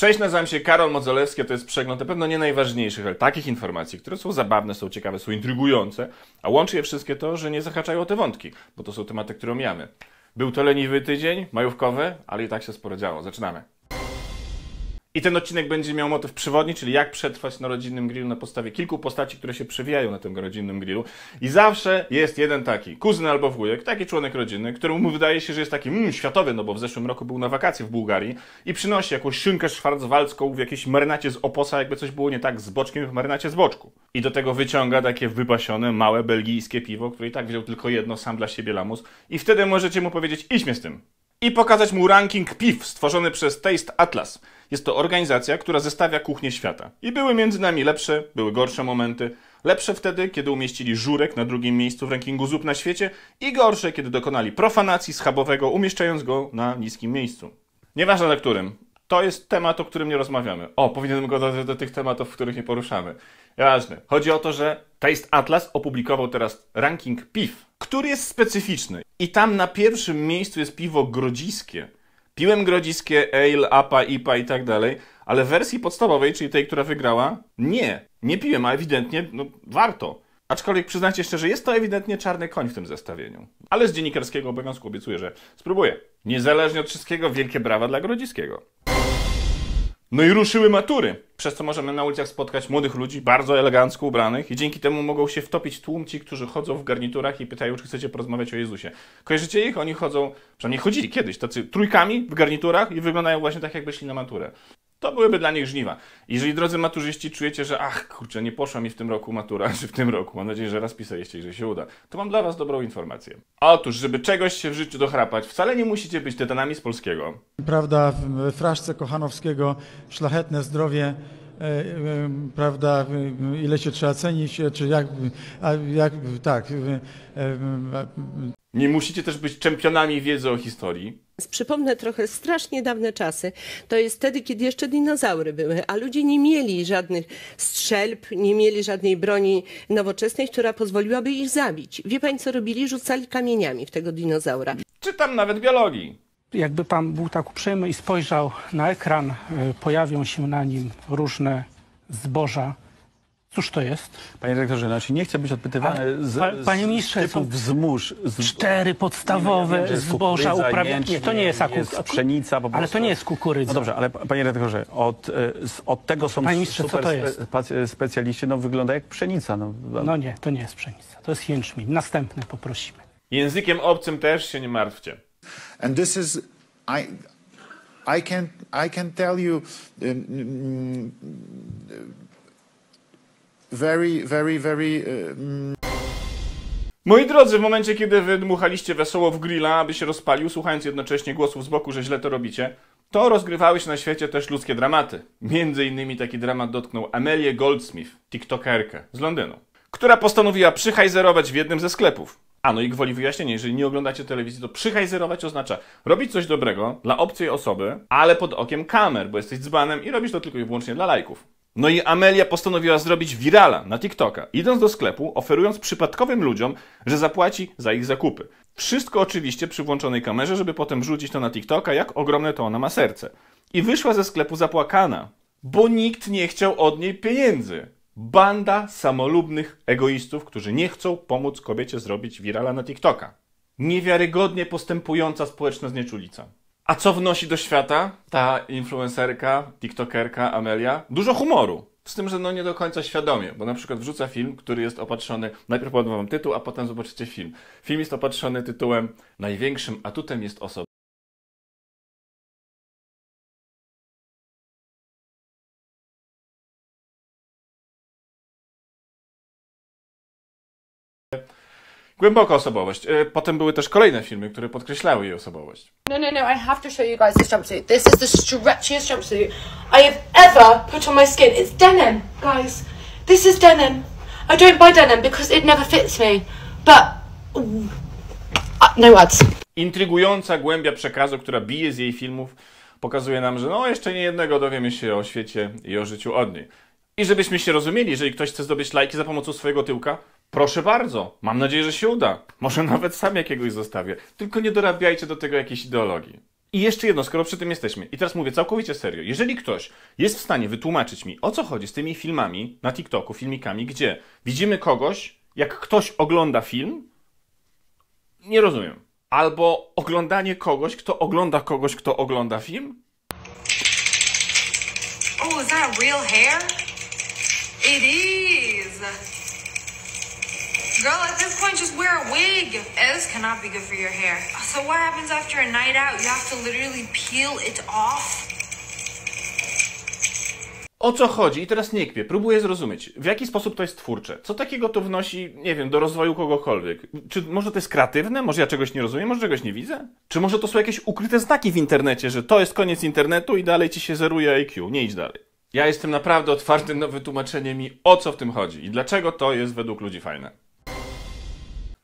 Cześć, nazywam się Karol Modzolewski, to jest przegląd na pewno nie najważniejszych, ale takich informacji, które są zabawne, są ciekawe, są intrygujące, a łączy je wszystkie to, że nie zahaczają o te wątki, bo to są tematy, które omijamy. Był to leniwy tydzień, majówkowy, ale i tak się sporo działo. Zaczynamy. I ten odcinek będzie miał motyw przewodni, czyli jak przetrwać na rodzinnym grillu na podstawie kilku postaci, które się przewijają na tym rodzinnym grillu. I zawsze jest jeden taki, kuzyn albo wujek, taki członek rodziny, któremu wydaje się, że jest taki mm, światowy, no bo w zeszłym roku był na wakacje w Bułgarii i przynosi jakąś szynkę szwarcwaldzką w jakiejś marynacie z oposa, jakby coś było nie tak z boczkiem w marynacie z boczku. I do tego wyciąga takie wypasione, małe belgijskie piwo, które i tak wziął tylko jedno sam dla siebie lamus. I wtedy możecie mu powiedzieć, idźmy z tym. I pokazać mu ranking piw stworzony przez Taste Atlas – jest to organizacja, która zestawia kuchnię świata. I były między nami lepsze, były gorsze momenty. Lepsze wtedy, kiedy umieścili żurek na drugim miejscu w rankingu zup na świecie i gorsze, kiedy dokonali profanacji schabowego, umieszczając go na niskim miejscu. Nieważne na którym. To jest temat, o którym nie rozmawiamy. O, powinienem go dodać do tych tematów, w których nie poruszamy. Ważne. Chodzi o to, że Taste Atlas opublikował teraz ranking piw, który jest specyficzny. I tam na pierwszym miejscu jest piwo grodziskie. Piłem grodziskie, ale, apa, ipa i tak dalej, ale wersji podstawowej, czyli tej, która wygrała, nie. Nie piłem, a ewidentnie no, warto. Aczkolwiek przyznacie szczerze, jest to ewidentnie czarny koń w tym zestawieniu. Ale z dziennikarskiego obowiązku obiecuję, że spróbuję. Niezależnie od wszystkiego, wielkie brawa dla Grodziskiego. No i ruszyły matury, przez co możemy na ulicach spotkać młodych ludzi, bardzo elegancko ubranych i dzięki temu mogą się wtopić tłumci, którzy chodzą w garniturach i pytają, czy chcecie porozmawiać o Jezusie. Kojarzycie ich? Oni chodzą, przynajmniej chodzili kiedyś, tacy trójkami w garniturach i wyglądają właśnie tak, jakby szli na maturę to byłyby dla nich żniwa. Jeżeli drodzy maturzyści czujecie, że ach kurczę, nie poszła mi w tym roku matura, czy w tym roku, mam nadzieję, że raz pisaliście i że się uda, to mam dla was dobrą informację. Otóż, żeby czegoś się w życiu dochrapać, wcale nie musicie być tytanami z polskiego. Prawda, w fraszce Kochanowskiego, szlachetne zdrowie E, e, prawda, e, ile się trzeba cenić, czy jak, jak tak. Nie musicie też być czempionami wiedzy o historii. Przypomnę trochę strasznie dawne czasy. To jest wtedy, kiedy jeszcze dinozaury były, a ludzie nie mieli żadnych strzelb, nie mieli żadnej broni nowoczesnej, która pozwoliłaby ich zabić. Wie pani, co robili? Rzucali kamieniami w tego dinozaura. Czytam nawet biologii. Jakby pan był tak uprzejmy i spojrzał na ekran, e, pojawią się na nim różne zboża. Cóż to jest? Panie dyrektorze, znaczy nie chcę być odpytywany z, pa, Panie ministrze, z typów są Z... Cztery podstawowe nie, nie zboża uprawiane. Nie, to nie jest, akuk... jest pszenica. Po ale to nie jest kukurydza. No dobrze, ale panie dyrektorze, od, e, od tego są panie ministrze, super co to jest? Spe, specjaliści. No wygląda jak pszenica. No. no nie, to nie jest pszenica. To jest jęczmień. Następny poprosimy. Językiem obcym też się nie martwcie. And this is, I, I can, I can tell you um, mm, mm, very, very, very. Um... Moi drodzy, w momencie, kiedy wydmuchaliście wesoło w grilla, aby się rozpalił, słuchając jednocześnie głosów z boku, że źle to robicie, to rozgrywały się na świecie też ludzkie dramaty. Między innymi taki dramat dotknął Amelię Goldsmith, tiktokerkę z Londynu, która postanowiła przyhajzerować w jednym ze sklepów. A, no i gwoli wyjaśnienie, jeżeli nie oglądacie telewizji, to przyhajzerować oznacza robić coś dobrego dla obcej osoby, ale pod okiem kamer, bo jesteś dzbanem i robisz to tylko i wyłącznie dla lajków. No i Amelia postanowiła zrobić wirala na TikToka, idąc do sklepu, oferując przypadkowym ludziom, że zapłaci za ich zakupy. Wszystko oczywiście przy włączonej kamerze, żeby potem rzucić to na TikToka, jak ogromne to ona ma serce. I wyszła ze sklepu zapłakana, bo nikt nie chciał od niej pieniędzy. Banda samolubnych egoistów, którzy nie chcą pomóc kobiecie zrobić wirala na TikToka. Niewiarygodnie postępująca społeczna znieczulica. A co wnosi do świata ta influencerka, TikTokerka Amelia? Dużo humoru. Z tym, że no nie do końca świadomie, bo na przykład wrzuca film, który jest opatrzony, najpierw podam wam tytuł, a potem zobaczycie film. Film jest opatrzony tytułem Największym atutem jest osoba. Głęboka osobowość. E, potem były też kolejne filmy, które podkreślały jej osobowość. No, no, no, I have to show you guys this jumpsuit. This is the stretchiest jumpsuit I have ever put on my skin. It's denim, guys. This is denim. I don't buy denim because it never fits me. But uh, no ads. Intrygująca głębia przekazu, która bije z jej filmów, pokazuje nam, że no jeszcze nie jednego dowiemy się o świecie i o życiu od niej. I żebyśmy się rozumieli, jeżeli ktoś chce zdobyć lajki za pomocą swojego tyłka, Proszę bardzo, mam nadzieję, że się uda. Może nawet sam jakiegoś zostawię. Tylko nie dorabiajcie do tego jakiejś ideologii. I jeszcze jedno, skoro przy tym jesteśmy, i teraz mówię całkowicie serio, jeżeli ktoś jest w stanie wytłumaczyć mi, o co chodzi z tymi filmami na TikToku, filmikami, gdzie widzimy kogoś, jak ktoś ogląda film, nie rozumiem. Albo oglądanie kogoś, kto ogląda kogoś, kto ogląda film? Oh, is that real hair? It is! Girl, at this point, just wear a wig. This cannot be good for your hair. So what happens after a night out? You have to literally peel it off? O co chodzi? I teraz nie kpię. Próbuję zrozumieć, w jaki sposób to jest twórcze. Co takiego to wnosi, nie wiem, do rozwoju kogokolwiek? Czy może to jest kreatywne? Może ja czegoś nie rozumiem? Może czegoś nie widzę? Czy może to są jakieś ukryte znaki w internecie, że to jest koniec internetu i dalej ci się zeruje IQ? Nie idź dalej. Ja jestem naprawdę otwarty na wytłumaczenie mi, o co w tym chodzi i dlaczego to jest według ludzi fajne.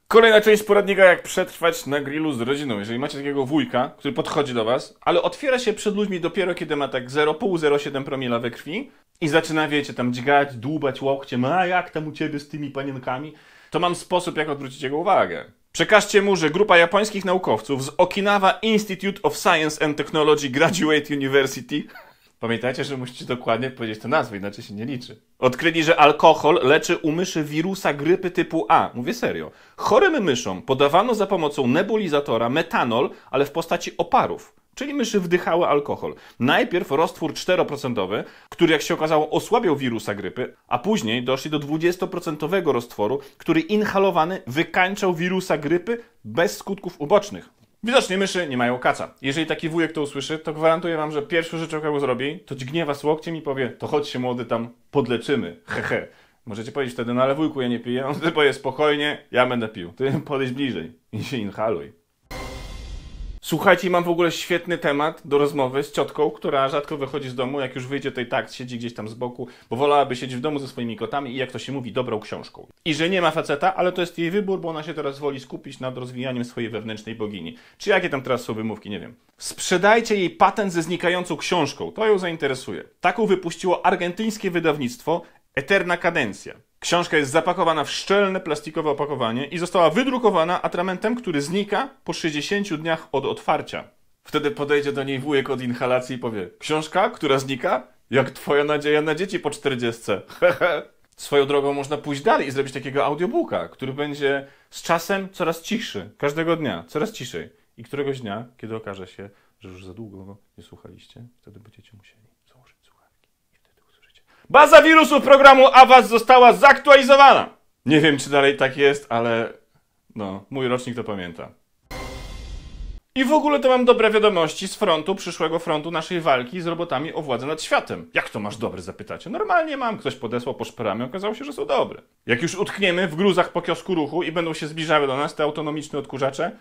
Kolejna część poradnika, jak przetrwać na grillu z rodziną. Jeżeli macie takiego wujka, który podchodzi do was, ale otwiera się przed ludźmi dopiero kiedy ma tak 0,5-0,7 promila we krwi i zaczyna, wiecie, tam dźgać, dłubać łokciem, a jak tam u ciebie z tymi panienkami, to mam sposób, jak odwrócić jego uwagę. Przekażcie mu, że grupa japońskich naukowców z Okinawa Institute of Science and Technology Graduate University Pamiętajcie, że musicie dokładnie powiedzieć to nazwę, inaczej się nie liczy. Odkryli, że alkohol leczy u myszy wirusa grypy typu A. Mówię serio. Chorym myszom podawano za pomocą nebulizatora metanol, ale w postaci oparów. Czyli myszy wdychały alkohol. Najpierw roztwór 4%, który jak się okazało osłabiał wirusa grypy, a później doszli do 20% roztworu, który inhalowany wykańczał wirusa grypy bez skutków ubocznych. Widocznie myszy nie mają kaca. Jeżeli taki wujek to usłyszy, to gwarantuję wam, że pierwszą rzeczą, jaką zrobi, to dźgnie was łokciem i powie, to chodź się młody tam, podleczymy, hehe. Możecie powiedzieć wtedy, no ale wujku, ja nie piję. On wtedy powie, spokojnie, ja będę pił. Ty podejdź bliżej i się inhaluj. Słuchajcie, mam w ogóle świetny temat do rozmowy z ciotką, która rzadko wychodzi z domu. Jak już wyjdzie, to i tak siedzi gdzieś tam z boku, bo wolałaby siedzieć w domu ze swoimi kotami i jak to się mówi, dobrą książką. I że nie ma faceta, ale to jest jej wybór, bo ona się teraz woli skupić nad rozwijaniem swojej wewnętrznej bogini. Czy jakie tam teraz są wymówki, nie wiem. Sprzedajcie jej patent ze znikającą książką, to ją zainteresuje. Taką wypuściło argentyńskie wydawnictwo Eterna Kadencja. Książka jest zapakowana w szczelne plastikowe opakowanie i została wydrukowana atramentem, który znika po 60 dniach od otwarcia. Wtedy podejdzie do niej wujek od inhalacji i powie: Książka, która znika? Jak twoja nadzieja na dzieci po 40. Swoją drogą można pójść dalej i zrobić takiego audiobooka, który będzie z czasem coraz cichszy, każdego dnia, coraz ciszej. I któregoś dnia, kiedy okaże się, że już za długo go nie słuchaliście, wtedy będziecie musieli. Baza wirusów programu AWAS została zaktualizowana. Nie wiem, czy dalej tak jest, ale no, mój rocznik to pamięta. I w ogóle to mam dobre wiadomości z frontu, przyszłego frontu naszej walki z robotami o władzę nad światem. Jak to masz dobre, zapytacie? Normalnie mam, ktoś podesłał po szperami, okazało się, że są dobre. Jak już utkniemy w gruzach po kiosku ruchu i będą się zbliżały do nas te autonomiczne odkurzacze,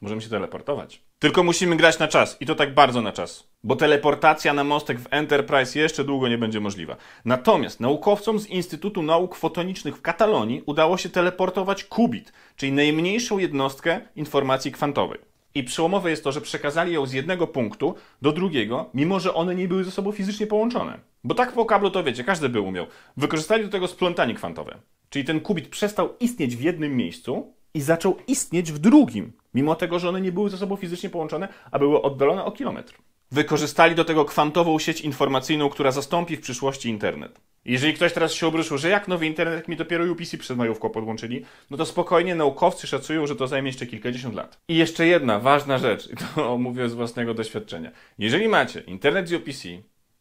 Możemy się teleportować. Tylko musimy grać na czas i to tak bardzo na czas, bo teleportacja na mostek w Enterprise jeszcze długo nie będzie możliwa. Natomiast naukowcom z Instytutu Nauk Fotonicznych w Katalonii udało się teleportować kubit, czyli najmniejszą jednostkę informacji kwantowej. I przełomowe jest to, że przekazali ją z jednego punktu do drugiego, mimo że one nie były ze sobą fizycznie połączone. Bo tak po kablu to wiecie, każdy by umiał. Wykorzystali do tego splątanie kwantowe. Czyli ten kubit przestał istnieć w jednym miejscu i zaczął istnieć w drugim. Mimo tego, że one nie były ze sobą fizycznie połączone, a były oddalone o kilometr. Wykorzystali do tego kwantową sieć informacyjną, która zastąpi w przyszłości internet. Jeżeli ktoś teraz się obruszył, że jak nowy internet, jak mi dopiero UPC przed majówką podłączyli, no to spokojnie naukowcy szacują, że to zajmie jeszcze kilkadziesiąt lat. I jeszcze jedna ważna rzecz, i to mówię z własnego doświadczenia. Jeżeli macie internet z UPC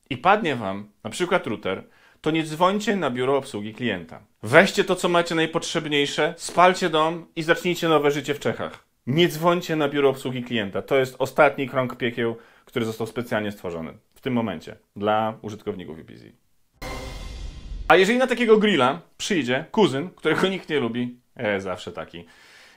i padnie wam na przykład router, to nie dzwońcie na biuro obsługi klienta. Weźcie to, co macie najpotrzebniejsze, spalcie dom i zacznijcie nowe życie w Czechach. Nie dzwońcie na biuro obsługi klienta. To jest ostatni krąg piekieł, który został specjalnie stworzony w tym momencie dla użytkowników UPZ. A jeżeli na takiego grilla przyjdzie kuzyn, którego nikt nie lubi, e, zawsze taki,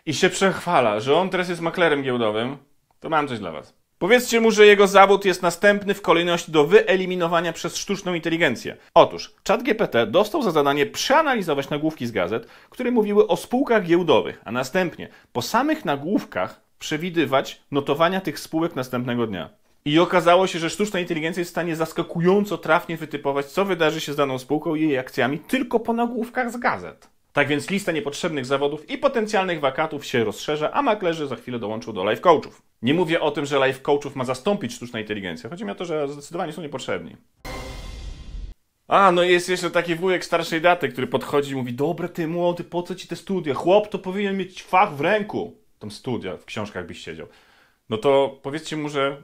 i się przechwala, że on teraz jest maklerem giełdowym, to mam coś dla was. Powiedzcie mu, że jego zawód jest następny w kolejności do wyeliminowania przez sztuczną inteligencję. Otóż ChatGPT dostał za zadanie przeanalizować nagłówki z gazet, które mówiły o spółkach giełdowych, a następnie po samych nagłówkach przewidywać notowania tych spółek następnego dnia. I okazało się, że sztuczna inteligencja jest w stanie zaskakująco trafnie wytypować, co wydarzy się z daną spółką i jej akcjami tylko po nagłówkach z gazet. Tak więc lista niepotrzebnych zawodów i potencjalnych wakatów się rozszerza, a maklerzy za chwilę dołączą do life coachów. Nie mówię o tym, że life coachów ma zastąpić sztuczna inteligencja. Chodzi mi o to, że zdecydowanie są niepotrzebni. A, no jest jeszcze taki wujek starszej daty, który podchodzi i mówi Dobre, ty młody, po co ci te studia? Chłop to powinien mieć fach w ręku. Tam studia, w książkach byś siedział. No to powiedzcie mu, że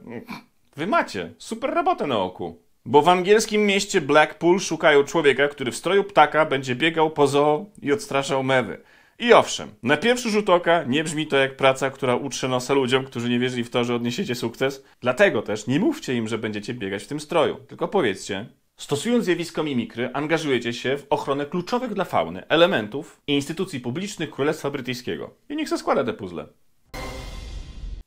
wy macie super robotę na oku. Bo w angielskim mieście Blackpool szukają człowieka, który w stroju ptaka będzie biegał po zoo i odstraszał mewy. I owszem, na pierwszy rzut oka nie brzmi to jak praca, która utrze nosa ludziom, którzy nie wierzyli w to, że odniesiecie sukces. Dlatego też nie mówcie im, że będziecie biegać w tym stroju, tylko powiedzcie, Stosując zjawisko mimikry, angażujecie się w ochronę kluczowych dla fauny elementów i instytucji publicznych Królestwa Brytyjskiego. I niech se składa te puzzle.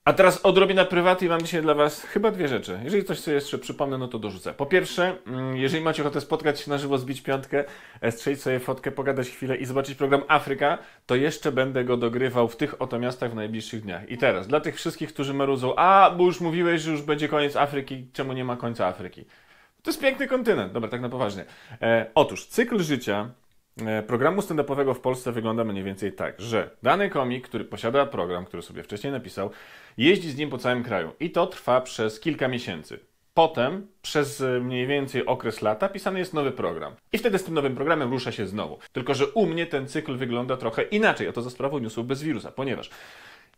A teraz odrobina prywaty i mam dzisiaj dla Was chyba dwie rzeczy. Jeżeli coś sobie jeszcze przypomnę, no to dorzucę. Po pierwsze, mm, jeżeli macie ochotę spotkać się na żywo, zbić piątkę, e, strzelić sobie fotkę, pogadać chwilę i zobaczyć program Afryka, to jeszcze będę go dogrywał w tych oto miastach w najbliższych dniach. I teraz, dla tych wszystkich, którzy meruzą, a, bo już mówiłeś, że już będzie koniec Afryki, czemu nie ma końca Afryki? To jest piękny kontynent. Dobra, tak na poważnie. E, otóż, cykl życia E, programu stand-upowego w Polsce wygląda mniej więcej tak, że dany komik, który posiada program, który sobie wcześniej napisał, jeździ z nim po całym kraju i to trwa przez kilka miesięcy. Potem, przez e, mniej więcej okres lata, pisany jest nowy program. I wtedy z tym nowym programem rusza się znowu. Tylko, że u mnie ten cykl wygląda trochę inaczej, a to za sprawą newsów bez wirusa, ponieważ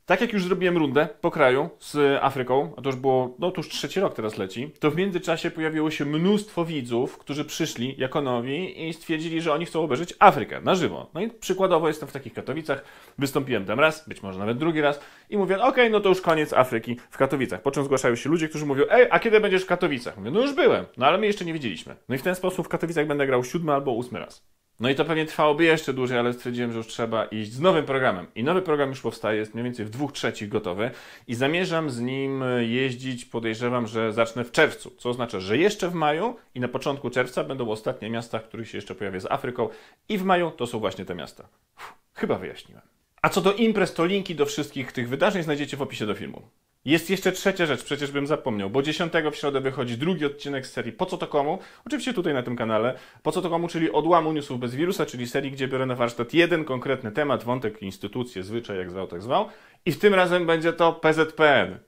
tak jak już zrobiłem rundę po kraju z Afryką, a to już było, no to już trzeci rok teraz leci, to w międzyczasie pojawiło się mnóstwo widzów, którzy przyszli jako nowi i stwierdzili, że oni chcą obejrzeć Afrykę na żywo. No i przykładowo jestem w takich Katowicach, wystąpiłem tam raz, być może nawet drugi raz i mówię, okej, okay, no to już koniec Afryki w Katowicach. Po czym zgłaszają się ludzie, którzy mówią, ej, a kiedy będziesz w Katowicach? Mówię, no już byłem, no ale my jeszcze nie widzieliśmy. No i w ten sposób w Katowicach będę grał siódmy albo ósmy raz. No i to pewnie trwałoby jeszcze dłużej, ale stwierdziłem, że już trzeba iść z nowym programem. I nowy program już powstaje, jest mniej więcej w dwóch trzecich gotowy i zamierzam z nim e, jeździć, podejrzewam, że zacznę w czerwcu, co oznacza, że jeszcze w maju i na początku czerwca będą ostatnie miasta, w których się jeszcze pojawię z Afryką i w maju to są właśnie te miasta. Uff, chyba wyjaśniłem. A co do imprez, to linki do wszystkich tych wydarzeń znajdziecie w opisie do filmu. Jest jeszcze trzecia rzecz, przecież bym zapomniał, bo 10 w środę wychodzi drugi odcinek z serii Po co to komu? Oczywiście tutaj na tym kanale. Po co to komu, czyli odłamu newsów bez wirusa, czyli serii, gdzie biorę na warsztat jeden konkretny temat, wątek, instytucję, zwyczaj, jak zwał, tak zwał. I w tym razem będzie to PZPN.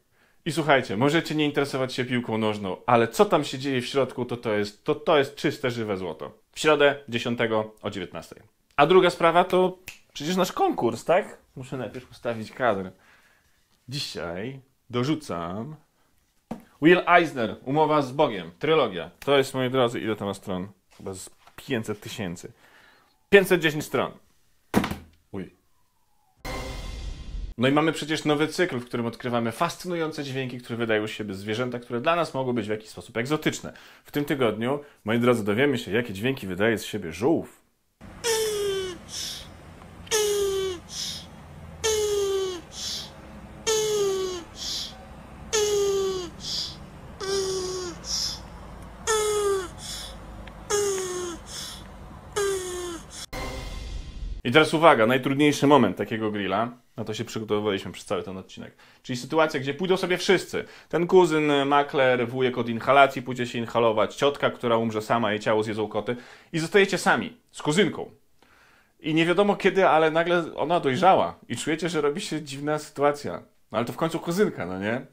I słuchajcie, możecie nie interesować się piłką nożną, ale co tam się dzieje w środku, to to jest, to, to jest czyste, żywe złoto. W środę 10 o 19. A druga sprawa to przecież nasz konkurs, tak? Muszę najpierw ustawić kadr. Dzisiaj dorzucam. Will Eisner, Umowa z Bogiem, trylogia. To jest, moi drodzy, ile to ma stron? Chyba z 500 tysięcy. 510 stron. Uj. No i mamy przecież nowy cykl, w którym odkrywamy fascynujące dźwięki, które wydają z siebie zwierzęta, które dla nas mogą być w jakiś sposób egzotyczne. W tym tygodniu, moi drodzy, dowiemy się, jakie dźwięki wydaje z siebie żółw. teraz uwaga, najtrudniejszy moment takiego grilla. Na to się przygotowywaliśmy przez cały ten odcinek. Czyli sytuacja, gdzie pójdą sobie wszyscy. Ten kuzyn, y, makler, wujek od inhalacji pójdzie się inhalować, ciotka, która umrze sama, jej ciało zjedzą koty i zostajecie sami z kuzynką. I nie wiadomo kiedy, ale nagle ona dojrzała i czujecie, że robi się dziwna sytuacja. No ale to w końcu kuzynka, no nie?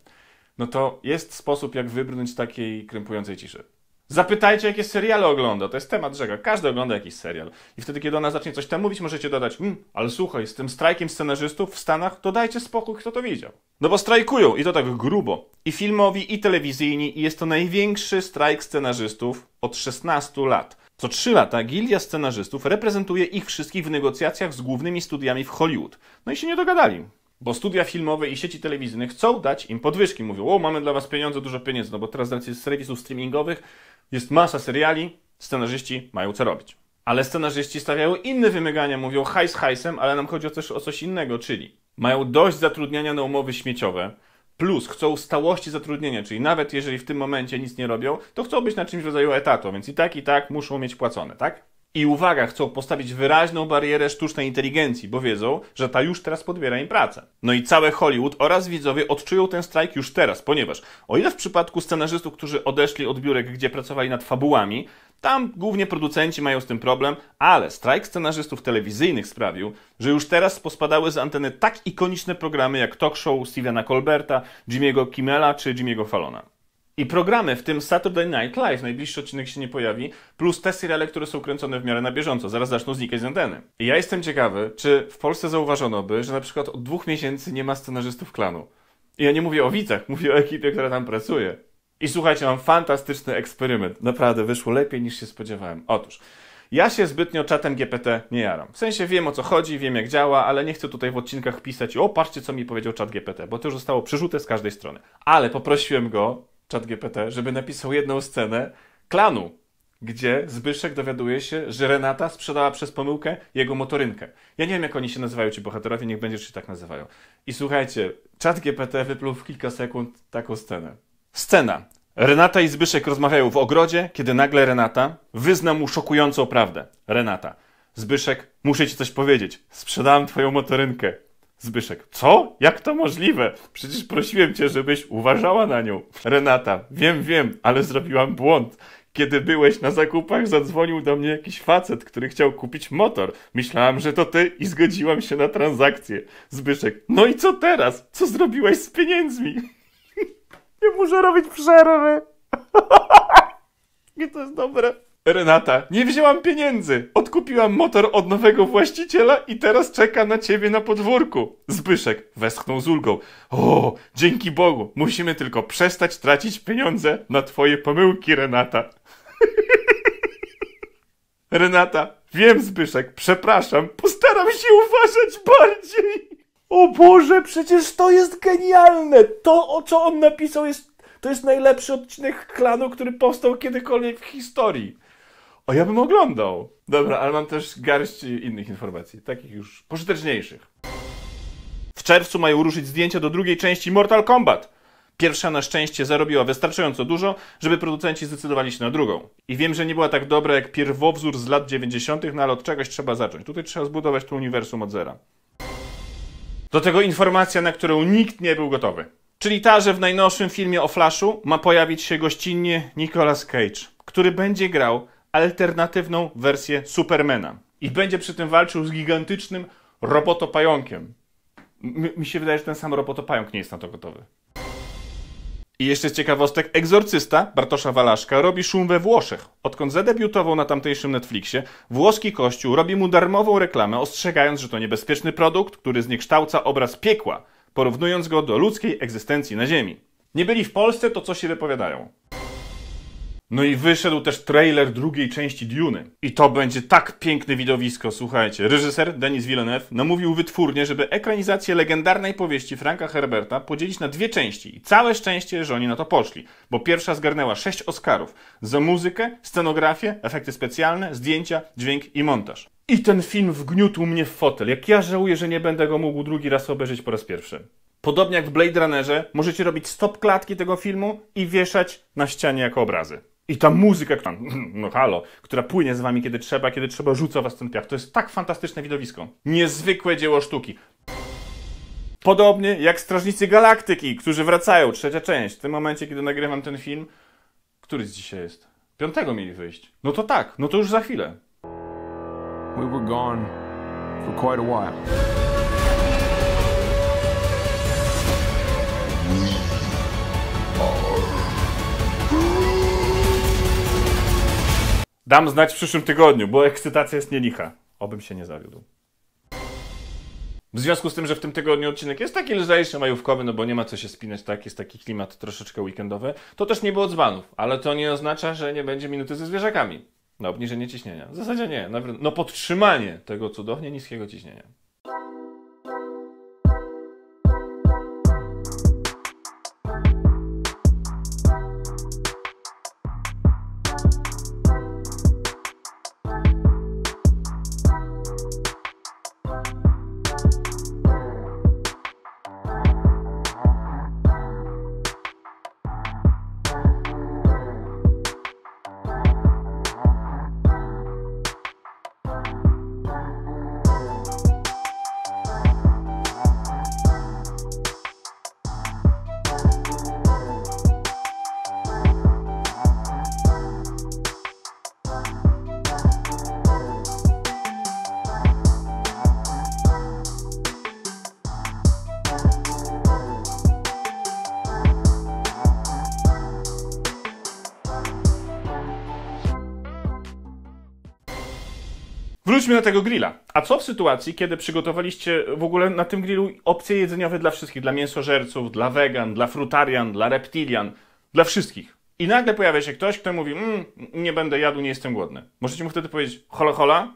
No to jest sposób, jak wybrnąć z takiej krępującej ciszy. Zapytajcie, jakie seriale ogląda. To jest temat rzeka. Każdy ogląda jakiś serial. I wtedy, kiedy ona zacznie coś tam mówić, możecie dodać, mmm, ale słuchaj, z tym strajkiem scenarzystów w Stanach, to dajcie spokój, kto to widział. No bo strajkują i to tak grubo. I filmowi, i telewizyjni, i jest to największy strajk scenarzystów od 16 lat. Co 3 lata gildia scenarzystów reprezentuje ich wszystkich w negocjacjach z głównymi studiami w Hollywood. No i się nie dogadali bo studia filmowe i sieci telewizyjne chcą dać im podwyżki. Mówią, o, mamy dla was pieniądze, dużo pieniędzy, no bo teraz z serwisów streamingowych jest masa seriali, scenarzyści mają co robić. Ale scenarzyści stawiają inne wymagania, mówią hajs hajsem, ale nam chodzi coś o coś innego, czyli mają dość zatrudniania na umowy śmieciowe, plus chcą stałości zatrudnienia, czyli nawet jeżeli w tym momencie nic nie robią, to chcą być na czymś w rodzaju etatu, więc i tak, i tak muszą mieć płacone, tak? i uwaga, chcą postawić wyraźną barierę sztucznej inteligencji, bo wiedzą, że ta już teraz podbiera im pracę. No i całe Hollywood oraz widzowie odczują ten strajk już teraz, ponieważ o ile w przypadku scenarzystów, którzy odeszli od biurek, gdzie pracowali nad fabułami, tam głównie producenci mają z tym problem, ale strajk scenarzystów telewizyjnych sprawił, że już teraz pospadały z anteny tak ikoniczne programy jak talk show Stevena Colberta, Jimmy'ego Kimmela czy Jimmy'ego Fallona i programy, w tym Saturday Night Live, najbliższy odcinek się nie pojawi, plus te seriale, które są kręcone w miarę na bieżąco, zaraz zaczną znikać z anteny. I ja jestem ciekawy, czy w Polsce zauważono by, że na przykład od dwóch miesięcy nie ma scenarzystów klanu. I ja nie mówię o widzach, mówię o ekipie, która tam pracuje. I słuchajcie, mam fantastyczny eksperyment. Naprawdę, wyszło lepiej niż się spodziewałem. Otóż, ja się zbytnio czatem GPT nie jaram. W sensie wiem o co chodzi, wiem jak działa, ale nie chcę tutaj w odcinkach pisać o patrzcie co mi powiedział czat GPT, bo to już zostało przyrzute z każdej strony. Ale poprosiłem go ChatGPT, żeby napisał jedną scenę klanu, gdzie Zbyszek dowiaduje się, że Renata sprzedała przez pomyłkę jego motorynkę. Ja nie wiem, jak oni się nazywają, ci bohaterowie, niech będziesz, czy tak nazywają. I słuchajcie, ChatGPT wypluł w kilka sekund taką scenę. Scena. Renata i Zbyszek rozmawiają w ogrodzie, kiedy nagle Renata wyzna mu szokującą prawdę. Renata. Zbyszek, muszę ci coś powiedzieć. Sprzedałem twoją motorynkę. Zbyszek, co? Jak to możliwe? Przecież prosiłem cię, żebyś uważała na nią. Renata, wiem, wiem, ale zrobiłam błąd. Kiedy byłeś na zakupach, zadzwonił do mnie jakiś facet, który chciał kupić motor. Myślałam, że to ty i zgodziłam się na transakcję. Zbyszek, no i co teraz? Co zrobiłeś z pieniędzmi? Nie muszę robić przerwy. Nie to jest dobre. Renata, nie wzięłam pieniędzy. Odkupiłam motor od nowego właściciela i teraz czeka na ciebie na podwórku. Zbyszek westchnął z ulgą. O, dzięki Bogu, musimy tylko przestać tracić pieniądze na twoje pomyłki, Renata. Renata, wiem Zbyszek, przepraszam, postaram się uważać bardziej. O Boże, przecież to jest genialne. To, o co on napisał jest to jest najlepszy odcinek klanu, który powstał kiedykolwiek w historii. O, ja bym oglądał. Dobra, ale mam też garść innych informacji, takich już pożyteczniejszych. W czerwcu mają ruszyć zdjęcia do drugiej części Mortal Kombat. Pierwsza na szczęście zarobiła wystarczająco dużo, żeby producenci zdecydowali się na drugą. I wiem, że nie była tak dobra jak pierwowzór z lat 90., no ale od czegoś trzeba zacząć. Tutaj trzeba zbudować to uniwersum od zera. Do tego informacja, na którą nikt nie był gotowy. Czyli ta, że w najnowszym filmie o Flashu ma pojawić się gościnnie Nicolas Cage, który będzie grał alternatywną wersję Supermana. I będzie przy tym walczył z gigantycznym robotopająkiem. Mi, mi się wydaje, że ten sam robotopająk nie jest na to gotowy. I jeszcze z ciekawostek, egzorcysta Bartosza Walaszka robi szum we Włoszech. Odkąd zadebiutował na tamtejszym Netflixie, włoski kościół robi mu darmową reklamę, ostrzegając, że to niebezpieczny produkt, który zniekształca obraz piekła, porównując go do ludzkiej egzystencji na Ziemi. Nie byli w Polsce, to co się wypowiadają? No i wyszedł też trailer drugiej części Dune. I to będzie tak piękne widowisko, słuchajcie. Reżyser Denis Villeneuve namówił wytwórnie, żeby ekranizację legendarnej powieści Franka Herberta podzielić na dwie części. I całe szczęście, że oni na to poszli, bo pierwsza zgarnęła sześć Oscarów za muzykę, scenografię, efekty specjalne, zdjęcia, dźwięk i montaż. I ten film wgniótł mnie w fotel. Jak ja żałuję, że nie będę go mógł drugi raz obejrzeć po raz pierwszy. Podobnie jak w Blade Runnerze, możecie robić stop klatki tego filmu i wieszać na ścianie jako obrazy. I ta muzyka, która, no halo, która płynie z wami kiedy trzeba, kiedy trzeba, rzuca was ten piach. To jest tak fantastyczne widowisko. Niezwykłe dzieło sztuki. Podobnie jak Strażnicy Galaktyki, którzy wracają, trzecia część. W tym momencie, kiedy nagrywam ten film, który z dzisiaj jest? Piątego mieli wyjść. No to tak, no to już za chwilę. We were gone for quite a while. Dam znać w przyszłym tygodniu, bo ekscytacja jest nielicha. Obym się nie zawiódł. W związku z tym, że w tym tygodniu odcinek jest taki lżejszy, majówkowy, no bo nie ma co się spinać, tak, jest taki klimat troszeczkę weekendowy, to też nie było dzbanów, ale to nie oznacza, że nie będzie minuty ze zwierzakami na obniżenie ciśnienia. W zasadzie nie, no podtrzymanie tego cudownie niskiego ciśnienia. Wróćmy na tego grilla. A co w sytuacji, kiedy przygotowaliście w ogóle na tym grillu opcje jedzeniowe dla wszystkich? Dla mięsożerców, dla wegan, dla frutarian, dla reptilian, dla wszystkich. I nagle pojawia się ktoś, kto mówi, mmm, nie będę jadł, nie jestem głodny. Możecie mu wtedy powiedzieć, hola hola,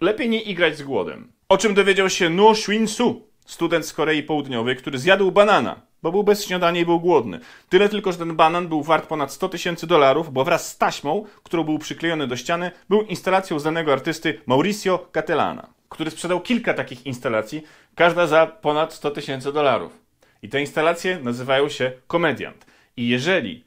lepiej nie igrać z głodem. O czym dowiedział się Nu Shun Su, student z Korei Południowej, który zjadł banana, bo był bez śniadania i był głodny. Tyle tylko, że ten banan był wart ponad 100 tysięcy dolarów, bo wraz z taśmą, którą był przyklejony do ściany, był instalacją znanego artysty Mauricio Catalana, który sprzedał kilka takich instalacji, każda za ponad 100 tysięcy dolarów. I te instalacje nazywają się komediant. I jeżeli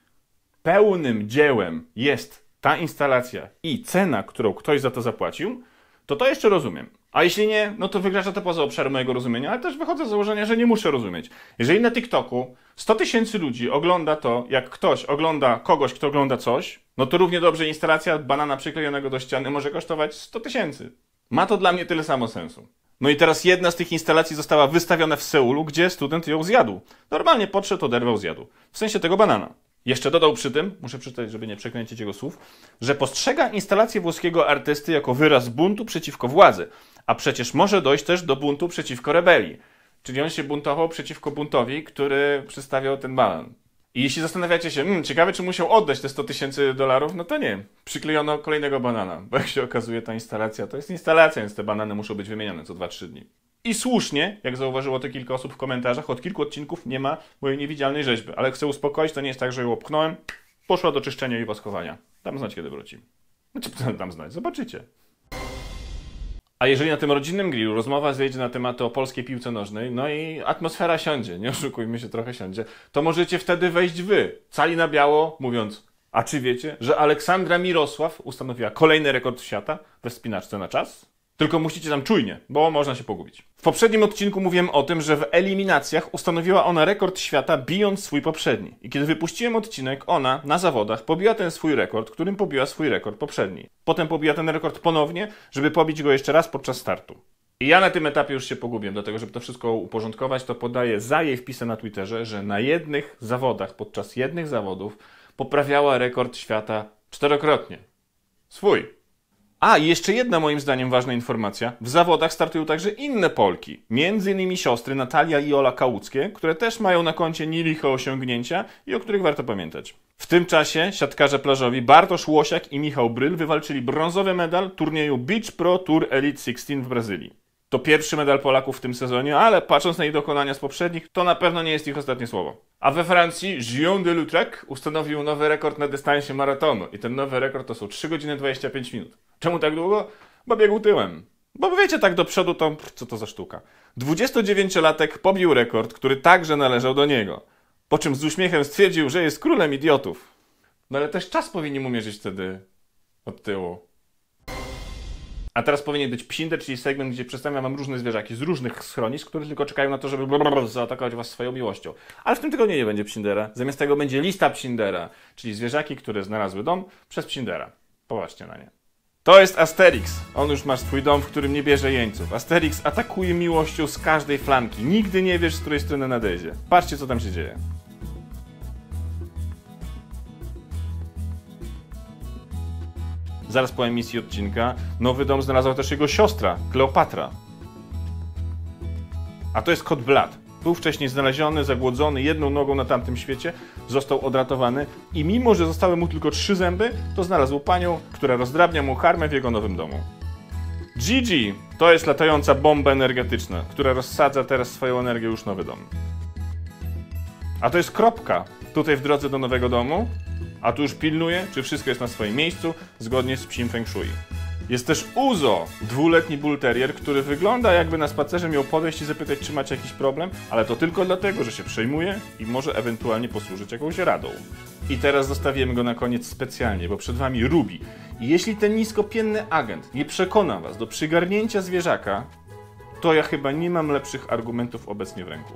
pełnym dziełem jest ta instalacja i cena, którą ktoś za to zapłacił, to to jeszcze rozumiem. A jeśli nie, no to wykracza to poza obszar mojego rozumienia, ale też wychodzę z założenia, że nie muszę rozumieć. Jeżeli na TikToku 100 tysięcy ludzi ogląda to, jak ktoś ogląda kogoś, kto ogląda coś, no to równie dobrze instalacja banana przyklejonego do ściany może kosztować 100 tysięcy. Ma to dla mnie tyle samo sensu. No i teraz jedna z tych instalacji została wystawiona w Seulu, gdzie student ją zjadł. Normalnie podszedł, oderwał, zjadł. W sensie tego banana. Jeszcze dodał przy tym, muszę przeczytać, żeby nie przekręcić jego słów, że postrzega instalację włoskiego artysty jako wyraz buntu przeciwko władzy, a przecież może dojść też do buntu przeciwko rebelii. Czyli on się buntował przeciwko buntowi, który przedstawiał ten banan. I jeśli zastanawiacie się, hmm, ciekawe czy musiał oddać te 100 tysięcy dolarów, no to nie. Przyklejono kolejnego banana, bo jak się okazuje ta instalacja to jest instalacja, więc te banany muszą być wymieniane co 2-3 dni. I słusznie, jak zauważyło to kilka osób w komentarzach, od kilku odcinków nie ma mojej niewidzialnej rzeźby, ale chcę uspokoić, to nie jest tak, że ją opchnąłem, poszła do czyszczenia i woskowania. Tam znać kiedy wróci. Znaczy, tam znać, zobaczycie. A jeżeli na tym rodzinnym grillu rozmowa zejdzie na tematy o polskiej piłce nożnej, no i atmosfera siądzie, nie oszukujmy się, trochę siądzie, to możecie wtedy wejść wy, cali na biało, mówiąc, a czy wiecie, że Aleksandra Mirosław ustanowiła kolejny rekord świata we wspinaczce na czas? Tylko musicie tam czujnie, bo można się pogubić. W poprzednim odcinku mówiłem o tym, że w eliminacjach ustanowiła ona rekord świata bijąc swój poprzedni. I kiedy wypuściłem odcinek, ona na zawodach pobiła ten swój rekord, którym pobiła swój rekord poprzedni. Potem pobiła ten rekord ponownie, żeby pobić go jeszcze raz podczas startu. I ja na tym etapie już się pogubiłem, dlatego żeby to wszystko uporządkować, to podaję za jej wpisy na Twitterze, że na jednych zawodach, podczas jednych zawodów poprawiała rekord świata czterokrotnie. Swój. A, i jeszcze jedna moim zdaniem ważna informacja. W zawodach startują także inne Polki, między innymi siostry Natalia i Ola Kałuckie, które też mają na koncie nieliche osiągnięcia i o których warto pamiętać. W tym czasie siatkarze plażowi Bartosz Łosiak i Michał Bryl wywalczyli brązowy medal turnieju Beach Pro Tour Elite 16 w Brazylii. To pierwszy medal Polaków w tym sezonie, ale patrząc na ich dokonania z poprzednich, to na pewno nie jest ich ostatnie słowo. A we Francji Guillaume de Lutrec ustanowił nowy rekord na dystansie maratonu. I ten nowy rekord to są 3 godziny 25 minut. Czemu tak długo? Bo biegł tyłem. Bo wiecie, tak do przodu to co to za sztuka. 29-latek pobił rekord, który także należał do niego. Po czym z uśmiechem stwierdził, że jest królem idiotów. No ale też czas powinni mu mierzyć wtedy od tyłu. A teraz powinien być psinder, czyli segment, gdzie przedstawiam wam różne zwierzaki z różnych schronisk, które tylko czekają na to, żeby zaatakować was swoją miłością. Ale w tym tygodniu nie będzie psindera. Zamiast tego będzie lista psindera, czyli zwierzaki, które znalazły dom przez psindera. Popatrzcie na nie. To jest Asterix. On już ma swój dom, w którym nie bierze jeńców. Asterix atakuje miłością z każdej flanki. Nigdy nie wiesz, z której strony nadejdzie. Patrzcie, co tam się dzieje. Zaraz po emisji odcinka nowy dom znalazła też jego siostra, Kleopatra. A to jest kot Blad. Był wcześniej znaleziony, zagłodzony, jedną nogą na tamtym świecie, został odratowany i mimo, że zostały mu tylko trzy zęby, to znalazł panią, która rozdrabnia mu karmę w jego nowym domu. Gigi to jest latająca bomba energetyczna, która rozsadza teraz swoją energię już nowy dom. A to jest kropka tutaj w drodze do nowego domu, a tu już pilnuje, czy wszystko jest na swoim miejscu, zgodnie z psim feng shui. Jest też Uzo, dwuletni bull terrier, który wygląda jakby na spacerze miał podejść i zapytać, czy macie jakiś problem, ale to tylko dlatego, że się przejmuje i może ewentualnie posłużyć jakąś radą. I teraz zostawiamy go na koniec specjalnie, bo przed wami Ruby. I jeśli ten niskopienny agent nie przekona was do przygarnięcia zwierzaka, to ja chyba nie mam lepszych argumentów obecnie w ręku.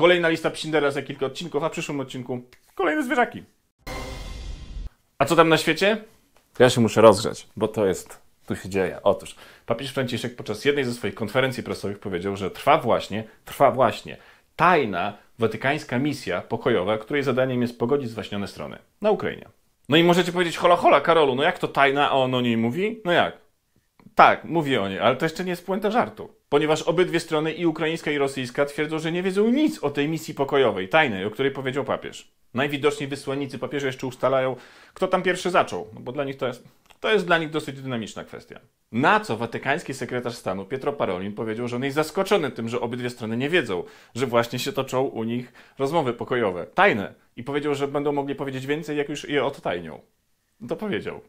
Kolejna lista Psindera za kilka odcinków, a w przyszłym odcinku kolejne zwierzaki. A co tam na świecie? Ja się muszę rozgrzać, bo to jest, tu się dzieje. Otóż papież Franciszek podczas jednej ze swoich konferencji prasowych powiedział, że trwa właśnie, trwa właśnie tajna watykańska misja pokojowa, której zadaniem jest pogodzić zwaśnione strony na Ukrainie. No i możecie powiedzieć, hola hola Karolu, no jak to tajna, a on o niej mówi? No jak? Tak, mówię o niej, ale to jeszcze nie jest puenta żartu. Ponieważ obydwie strony, i ukraińska, i rosyjska, twierdzą, że nie wiedzą nic o tej misji pokojowej, tajnej, o której powiedział papież. Najwidoczniej wysłannicy papieża jeszcze ustalają, kto tam pierwszy zaczął, no bo dla nich to jest, to jest dla nich dosyć dynamiczna kwestia. Na co watykański sekretarz stanu Pietro Parolin powiedział, że on jest zaskoczony tym, że obydwie strony nie wiedzą, że właśnie się toczą u nich rozmowy pokojowe, tajne, i powiedział, że będą mogli powiedzieć więcej, jak już je odtajnią. To powiedział.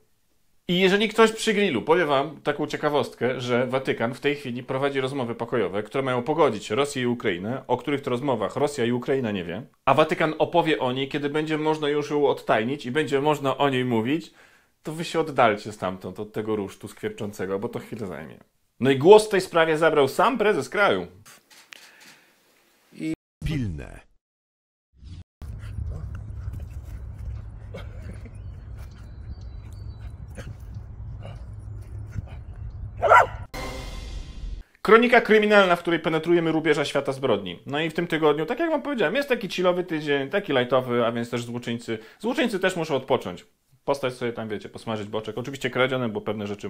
I jeżeli ktoś przy grillu, powiem wam taką ciekawostkę, że Watykan w tej chwili prowadzi rozmowy pokojowe, które mają pogodzić Rosję i Ukrainę, o których to rozmowach Rosja i Ukraina nie wie, a Watykan opowie o niej, kiedy będzie można już ją odtajnić i będzie można o niej mówić, to wy się oddalcie stamtąd od tego rusztu skwierczącego, bo to chwilę zajmie. No i głos w tej sprawie zabrał sam prezes kraju. I... Pilne. Kronika kryminalna, w której penetrujemy rubieża świata zbrodni. No i w tym tygodniu, tak jak wam powiedziałem, jest taki chillowy tydzień, taki lightowy, a więc też złoczyńcy. Złoczyńcy też muszą odpocząć. Postać sobie tam, wiecie, posmażyć boczek. Oczywiście kradzione, bo pewne rzeczy,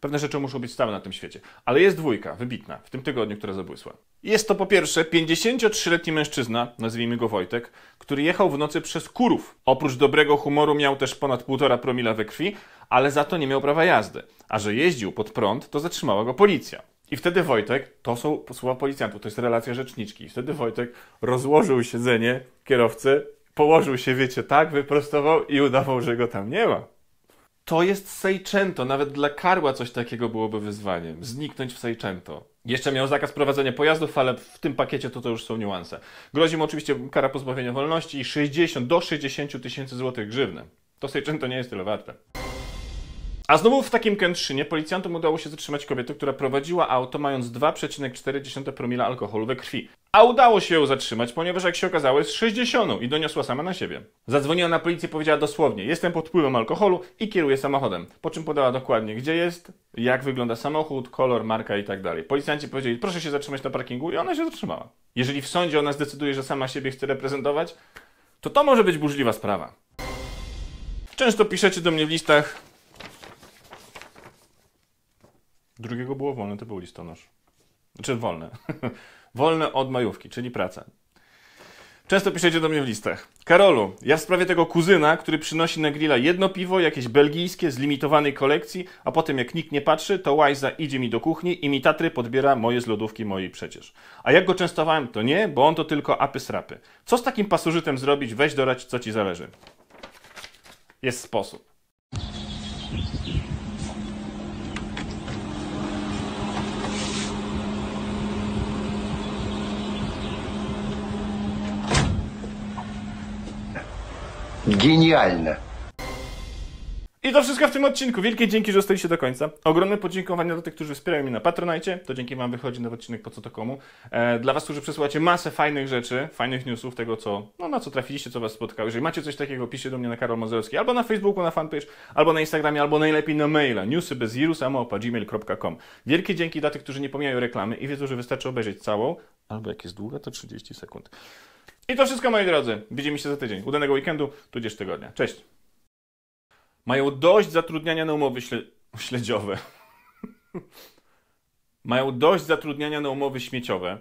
pewne rzeczy muszą być stałe na tym świecie. Ale jest dwójka, wybitna, w tym tygodniu, która zabłysła. Jest to po pierwsze 53-letni mężczyzna, nazwijmy go Wojtek, który jechał w nocy przez Kurów. Oprócz dobrego humoru miał też ponad półtora promila we krwi, ale za to nie miał prawa jazdy. A że jeździł pod prąd, to zatrzymała go policja. I wtedy Wojtek, to są słowa policjantów, to jest relacja rzeczniczki. I wtedy Wojtek rozłożył siedzenie kierowcy, położył się, wiecie, tak, wyprostował i udawał, że go tam nie ma. To jest sejczęto, nawet dla Karła coś takiego byłoby wyzwaniem. Zniknąć w sejczęto. Jeszcze miał zakaz prowadzenia pojazdów, ale w tym pakiecie to, to już są niuanse. Grozi mu oczywiście kara pozbawienia wolności i 60 do 60 tysięcy złotych grzywny. To sejczęto nie jest tyle warte. A znowu w takim Kętrzynie policjantom udało się zatrzymać kobietę, która prowadziła auto mając 2,4 promila alkoholu we krwi. A udało się ją zatrzymać, ponieważ jak się okazało jest 60 i doniosła sama na siebie. Zadzwoniła na policję powiedziała dosłownie, jestem pod wpływem alkoholu i kieruję samochodem. Po czym podała dokładnie, gdzie jest, jak wygląda samochód, kolor, marka i tak dalej. Policjanci powiedzieli, proszę się zatrzymać na parkingu i ona się zatrzymała. Jeżeli w sądzie ona zdecyduje, że sama siebie chce reprezentować, to to może być burzliwa sprawa. Często piszecie do mnie w listach, Drugiego było wolne, to był listonosz. Znaczy wolne. wolne od majówki, czyli praca. Często piszecie do mnie w listach. Karolu, ja w sprawie tego kuzyna, który przynosi na grilla jedno piwo, jakieś belgijskie z limitowanej kolekcji, a potem jak nikt nie patrzy, to Łajza idzie mi do kuchni i mi tatry podbiera moje z lodówki mojej przecież. A jak go częstowałem, to nie, bo on to tylko apy srapy. Co z takim pasożytem zrobić? Weź dorać, co ci zależy. Jest sposób. Genialne. I to wszystko w tym odcinku. Wielkie dzięki, że zostaliście do końca. Ogromne podziękowania do tych, którzy wspierają mnie na Patronajcie. To dzięki Wam wychodzi na odcinek Po co to komu. E, dla Was, którzy przesyłacie masę fajnych rzeczy, fajnych newsów, tego co, no na co trafiliście, co Was spotkało. Jeżeli macie coś takiego, piszcie do mnie na Karol Mazurowski, albo na Facebooku, na fanpage, albo na Instagramie, albo najlepiej na maila newsy bez gmail.com. Wielkie dzięki dla tych, którzy nie pomijają reklamy i wiedzą, że wystarczy obejrzeć całą, albo jak jest długa, to 30 sekund. I to wszystko, moi drodzy. Widzimy się za tydzień. Udanego weekendu, tudzież tygodnia. Cześć. Mają dość zatrudniania na umowy śle... śledziowe. Mają dość zatrudniania na umowy śmieciowe.